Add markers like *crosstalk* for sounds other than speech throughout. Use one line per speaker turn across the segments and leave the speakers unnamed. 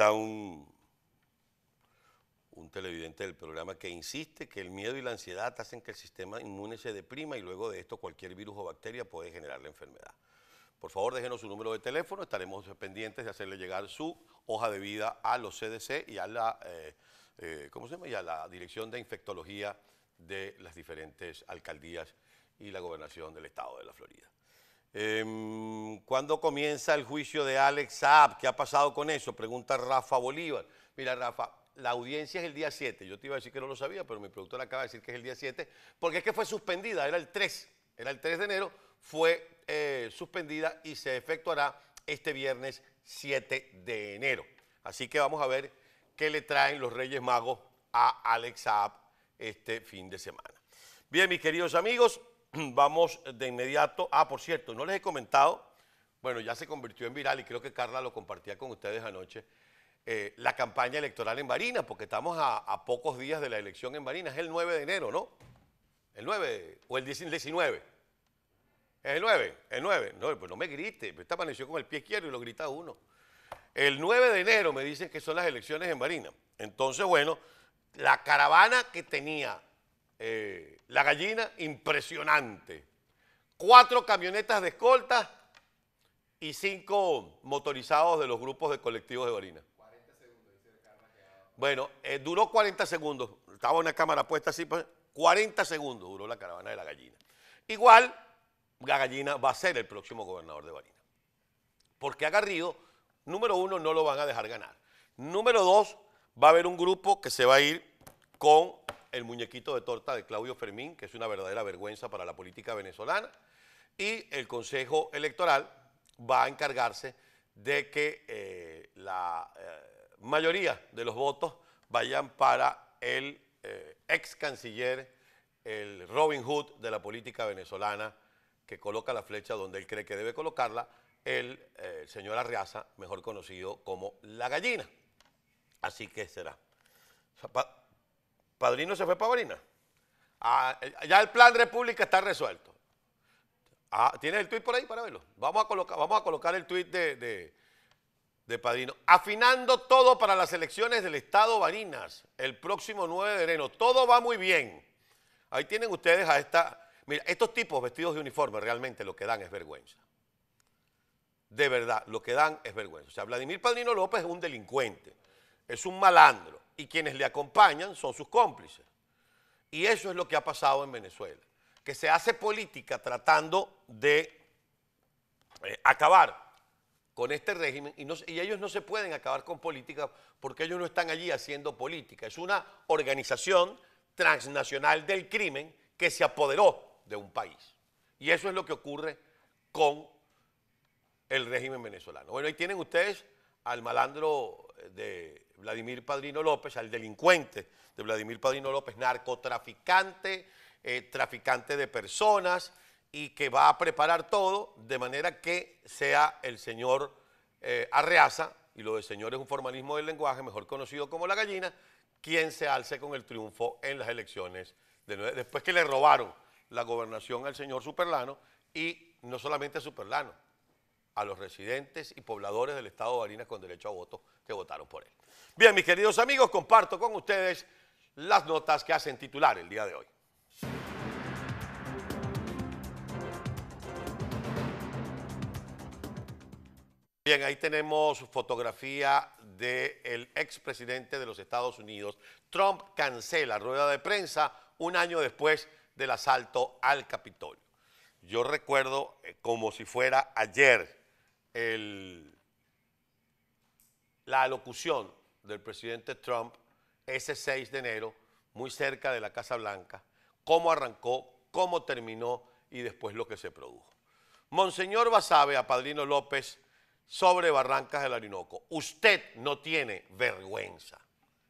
está un, televidente del programa que insiste que el miedo y la ansiedad hacen que el sistema inmune se deprima y luego de esto cualquier virus o bacteria puede generar la enfermedad. Por favor, déjenos su número de teléfono, estaremos pendientes de hacerle llegar su hoja de vida a los CDC y a la, eh, eh, se llama? Y a la Dirección de Infectología de las diferentes alcaldías y la gobernación del estado de la Florida. Em, ¿Cuándo comienza el juicio de Alex Saab? ¿Qué ha pasado con eso? Pregunta Rafa Bolívar. Mira, Rafa, la audiencia es el día 7. Yo te iba a decir que no lo sabía, pero mi productor acaba de decir que es el día 7, porque es que fue suspendida, era el 3. Era el 3 de enero, fue eh, suspendida y se efectuará este viernes 7 de enero. Así que vamos a ver qué le traen los Reyes Magos a Alex Saab este fin de semana. Bien, mis queridos amigos, *clears throat* vamos de inmediato. Ah, por cierto, no les he comentado, bueno, ya se convirtió en viral y creo que Carla lo compartía con ustedes anoche, eh, la campaña electoral en Marina, porque estamos a, pocos días de la elección en Marina, es el 9 de enero, ¿no? El 9 o el 19. Es el 9, el 9. No, pues no me grite, me pues está con el pie izquierdo y lo grita uno. El 9 de enero me dicen que son las elecciones en Marina, Entonces, bueno, la caravana que tenía eh, la gallina, impresionante. Cuatro camionetas de escolta y cinco motorizados de los grupos de colectivos de Barina. Bueno, eh, duró 40 segundos. Estaba una cámara puesta así, 40 pues, segundos duró la caravana de la gallina. Igual, la gallina va a ser el próximo gobernador de Barina. Porque a Garrido, número uno, no lo van a dejar ganar. Número dos, va a haber un grupo que se va a ir con el muñequito de torta de Claudio Fermín, que es una verdadera vergüenza para la política venezolana, y el Consejo Electoral va a encargarse de que eh, la eh, mayoría de los votos vayan para el eh, ex canciller, el Robin Hood de la política venezolana, que coloca la flecha donde él cree que debe colocarla, el señor Arriaza, mejor conocido como la gallina. Así que será. Padrino se fue para Barinas. Ah, eh, ya el plan de República está resuelto. Ah, ¿Tienes el tuit por ahí para verlo? Vamos a colocar, vamos a colocar el tuit de, de, de, Padrino. Afinando todo para las elecciones del Estado Barinas el próximo 9 de enero. Todo va muy bien. Ahí tienen ustedes a esta... Mira, estos tipos vestidos de uniforme realmente lo que dan es vergüenza. De verdad, lo que dan es vergüenza. O sea, Vladimir Padrino López es un delincuente es un malandro y quienes le acompañan son sus cómplices. Y eso es lo que ha pasado en Venezuela, que se hace política tratando de eh, acabar con este régimen y, y, ellos no se pueden acabar con política porque ellos no están allí haciendo política. Es una organización transnacional del crimen que se apoderó de un país. Y eso es lo que ocurre con el régimen venezolano. Bueno, ahí tienen ustedes al malandro eh, de Vladimir Padrino López, al delincuente de Vladimir Padrino López, narcotraficante, eh, traficante de personas y que va a preparar todo de manera que sea el señor eh, Arreaza, y lo de señor es un formalismo del lenguaje, mejor conocido como la gallina, quien se alce con el triunfo en las elecciones, de después que le robaron la gobernación al señor Superlano y no solamente a Superlano, a los residentes y pobladores del Estado de Barinas con derecho a voto que votaron por él. Bien, mis queridos amigos, comparto con ustedes las notas que hacen titular el día de hoy. Bien, ahí tenemos fotografía del expresidente de los Estados Unidos. Trump cancela rueda de prensa un año después del asalto al Capitolio. Yo recuerdo eh, como si fuera ayer la alocución del presidente Trump ese 6 de enero, muy cerca de la Casa Blanca, cómo arrancó, cómo terminó y después lo que se produjo. Monseñor Basabe, a Padrino López, sobre Barrancas del Orinoco. Usted no tiene vergüenza.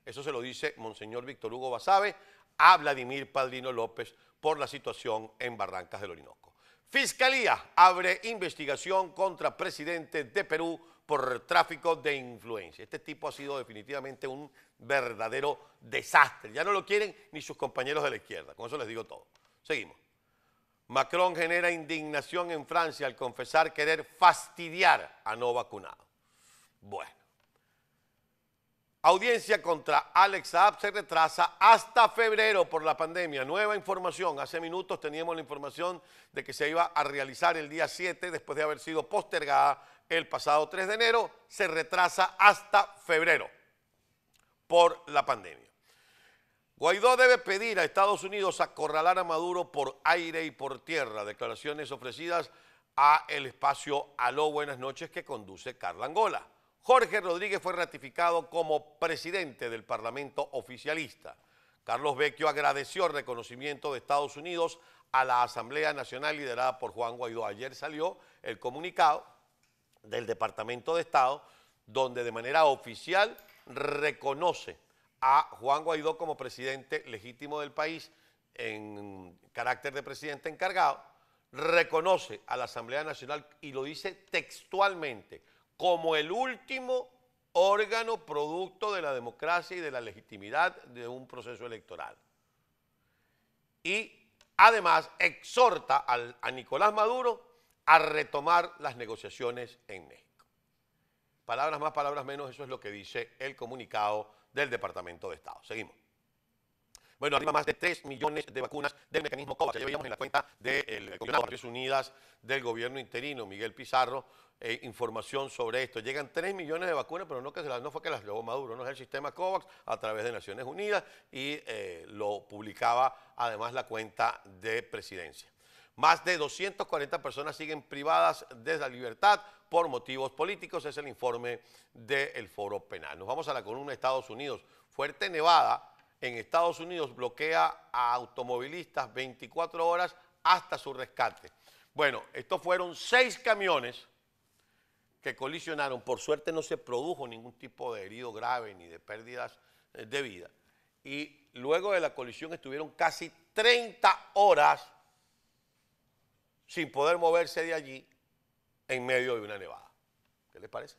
Eso se lo dice Monseñor Víctor Hugo Basabe a Vladimir Padrino López por la situación en Barrancas del Orinoco. Fiscalía abre investigación contra presidente de Perú por tráfico de influencia. Este tipo ha sido definitivamente un verdadero desastre. Ya no lo quieren ni sus compañeros de la izquierda. Con eso les digo todo. Seguimos. Macron genera indignación en Francia al confesar querer fastidiar a no vacunados. Bueno. Audiencia contra Alex Saab se retrasa hasta febrero por la pandemia. Nueva información. Hace minutos teníamos la información de que se iba a realizar el día 7 después de haber sido postergada el pasado 3 de enero. Se retrasa hasta febrero por la pandemia. Guaidó debe pedir a Estados Unidos acorralar a Maduro por aire y por tierra. Declaraciones ofrecidas a El Espacio Aló Buenas Noches que conduce Carla Angola. Jorge Rodríguez fue ratificado como presidente del Parlamento oficialista. Carlos Becchio agradeció el reconocimiento de Estados Unidos a la Asamblea Nacional liderada por Juan Guaidó. Ayer salió el comunicado del Departamento de Estado donde de manera oficial reconoce a Juan Guaidó como presidente legítimo del país en carácter de presidente encargado, reconoce a la Asamblea Nacional y lo dice textualmente como el último órgano producto de la democracia y de la legitimidad de un proceso electoral. Y además exhorta a Nicolás Maduro a retomar las negociaciones en México. Palabras más, palabras menos, eso es lo que dice el comunicado del Departamento de Estado. Seguimos. Bueno, arriba más de 3 millones de vacunas del mecanismo COVAX. Ya veíamos en la cuenta eh, de, Gobierno Naciones Unidas del gobierno interino, Miguel Pizarro, eh, información sobre esto. Llegan 3 millones de vacunas, pero no, fue que las llevó Maduro, no es el sistema COVAX a través de Naciones Unidas y eh, lo publicaba además la cuenta de presidencia. Más de 240 personas siguen privadas de la libertad por motivos políticos, es el informe del Foro Penal. Nos vamos a la columna de Estados Unidos. Fuerte nevada en Estados Unidos bloquea a automovilistas 24 horas hasta su rescate. Bueno, estos fueron seis camiones que colisionaron. Por suerte no se produjo ningún tipo de herido grave ni de pérdidas eh, de vida. Y luego de la colisión estuvieron casi 30 horas sin poder moverse de allí en medio de una nevada. ¿Qué les parece?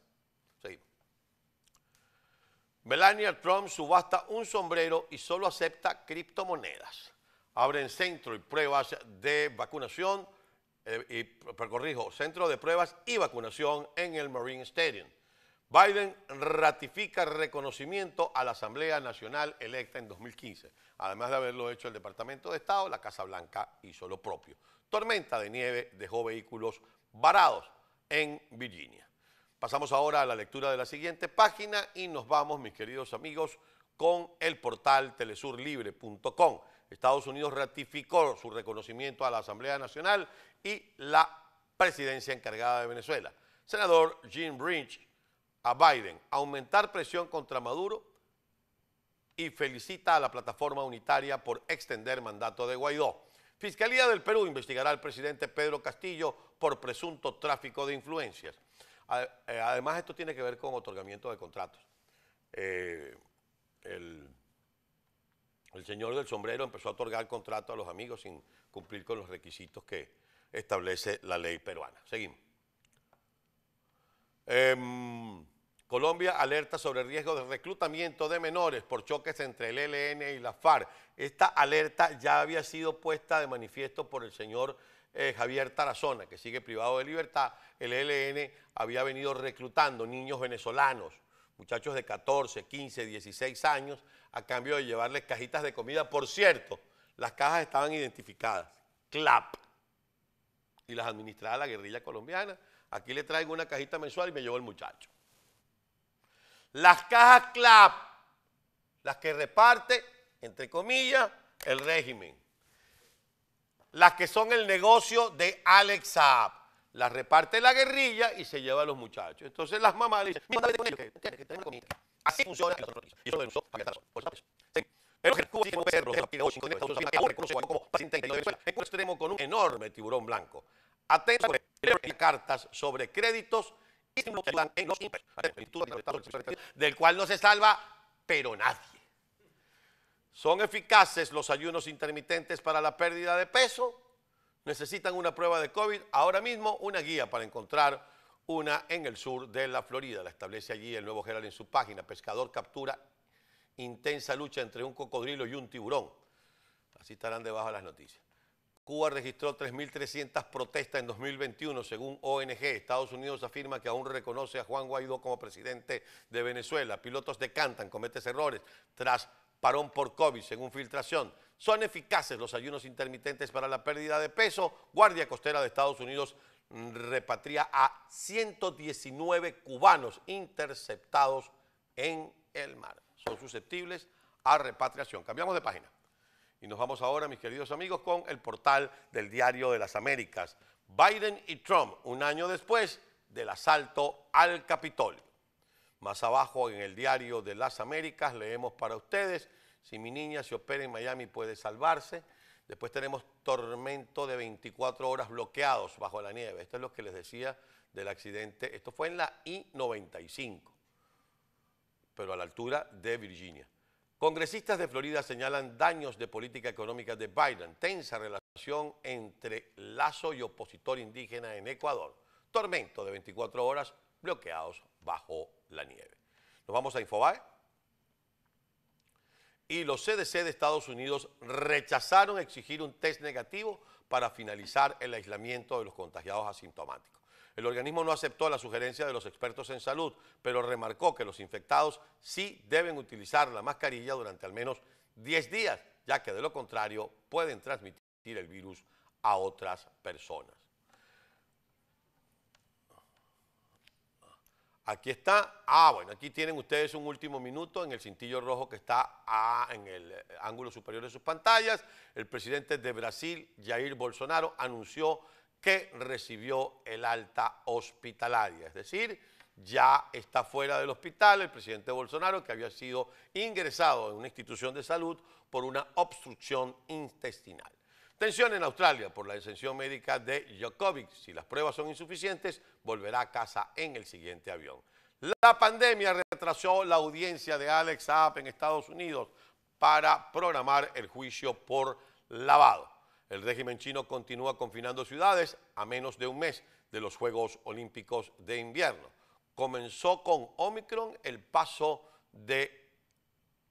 Melania Trump subasta un sombrero y solo acepta criptomonedas. Abren centro y pruebas de vacunación, eh, y, corrijo, centro de pruebas y vacunación en el Marine Stadium. Biden ratifica reconocimiento a la Asamblea Nacional electa en 2015. Además de haberlo hecho el Departamento de Estado, la Casa Blanca hizo lo propio. Tormenta de nieve dejó vehículos varados en Virginia. Pasamos ahora a la lectura de la siguiente página y nos vamos, mis queridos amigos, con el portal telesurlibre.com. Estados Unidos ratificó su reconocimiento a la Asamblea Nacional y la presidencia encargada de Venezuela. Senador Jim Bridge a Biden, aumentar presión contra Maduro y felicita a la plataforma unitaria por extender mandato de Guaidó. Fiscalía del Perú investigará al presidente Pedro Castillo por presunto tráfico de influencias. Eh, además, esto tiene que ver con otorgamiento de contratos. Eh, el, señor del sombrero empezó a otorgar contratos a los amigos sin cumplir con los requisitos que establece la ley peruana. Seguimos. Em, Colombia alerta sobre el riesgo de reclutamiento de menores por choques entre el ELN y la FARC. Esta alerta ya había sido puesta de manifiesto por el señor eh, Javier Tarazona, que sigue privado de libertad. El ELN había venido reclutando niños venezolanos, muchachos de 14, 15, 16 años, a cambio de llevarles cajitas de comida. Por cierto, las cajas estaban identificadas, CLAP, y las administraba la guerrilla colombiana. Aquí le traigo una cajita mensual y me llevó el muchacho. Las cajas CLAP, las que reparte, entre comillas, el régimen. Las que son el negocio de Alex Saab. Las reparte la guerrilla y se lleva a los muchachos. Entonces las mamás le dicen, con ellos, que, que, comida. Así funciona el Y eso lo denunció para el como paciente en extremo con un enorme tiburón blanco. Atento cartas sobre créditos del cual no se salva, pero nadie. ¿Son eficaces los ayunos intermitentes para la pérdida de peso? ¿Necesitan una prueba de COVID? Ahora mismo una guía para encontrar una en el sur de la Florida. La establece allí el nuevo general en su página. Pescador captura intensa lucha entre un cocodrilo y un tiburón. Así estarán debajo de las noticias. Cuba registró 3.300 protestas en 2021, según ONG. Estados Unidos afirma que aún reconoce a Juan Guaidó como presidente de Venezuela. Pilotos decantan, cometes errores tras parón por COVID, según filtración. Son eficaces los ayunos intermitentes para la pérdida de peso. Guardia Costera de Estados Unidos repatria a 119 cubanos interceptados en el mar. Son susceptibles a repatriación. Cambiamos de página. Y nos vamos ahora, mis queridos amigos, con el portal del Diario de las Américas. Biden y Trump, un año después del asalto al Capitolio. Más abajo en el Diario de las Américas leemos para ustedes, si mi niña se opera en Miami puede salvarse. Después tenemos tormento de 24 horas bloqueados bajo la nieve. Esto es lo que les decía del accidente. Esto fue en la I-95, pero a la altura de Virginia. Congresistas de Florida señalan daños de política económica de Biden, tensa relación entre Lazo y opositor indígena en Ecuador, tormento de 24 horas bloqueados bajo la nieve. Nos vamos a Infobae. Y los CDC de Estados Unidos rechazaron exigir un test negativo para finalizar el aislamiento de los contagiados asintomáticos. El organismo no aceptó la sugerencia de los expertos en salud, pero remarcó que los infectados sí deben utilizar la mascarilla durante al menos 10 días, ya que de lo contrario pueden transmitir el virus a otras personas. Aquí está. Ah, bueno, aquí tienen ustedes un último minuto en el cintillo rojo que está en el eh, ángulo superior de sus pantallas. El presidente de Brasil, Jair Bolsonaro, anunció que recibió el alta hospitalaria, es decir, ya está fuera del hospital el presidente Bolsonaro, que había sido ingresado en una institución de salud por una obstrucción intestinal. Tensión en Australia por la exención médica de Jokovic. Si las pruebas son insuficientes, volverá a casa en el siguiente avión. La pandemia retrasó la audiencia de Alex Saab en Estados Unidos para programar el juicio por lavado. El régimen chino continúa confinando ciudades a menos de un mes de los Juegos Olímpicos de Invierno. Comenzó con Omicron el paso de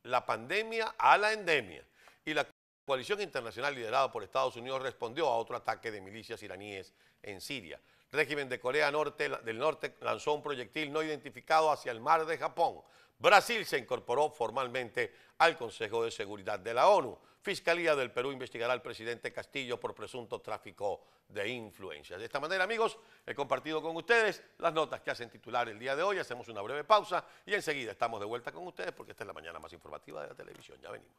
la pandemia a la endemia y la coalición internacional liderada por Estados Unidos respondió a otro ataque de milicias iraníes en Siria. régimen de Corea del Norte lanzó un proyectil no identificado hacia el mar de Japón. Brasil se incorporó formalmente al Consejo de Seguridad de la ONU. Fiscalía del Perú investigará al presidente Castillo por presunto tráfico de influencias. De esta manera, amigos, he compartido con ustedes las notas que hacen titular el día de hoy. Hacemos una breve pausa y enseguida estamos de vuelta con ustedes porque esta es la mañana más informativa de la televisión. Ya venimos.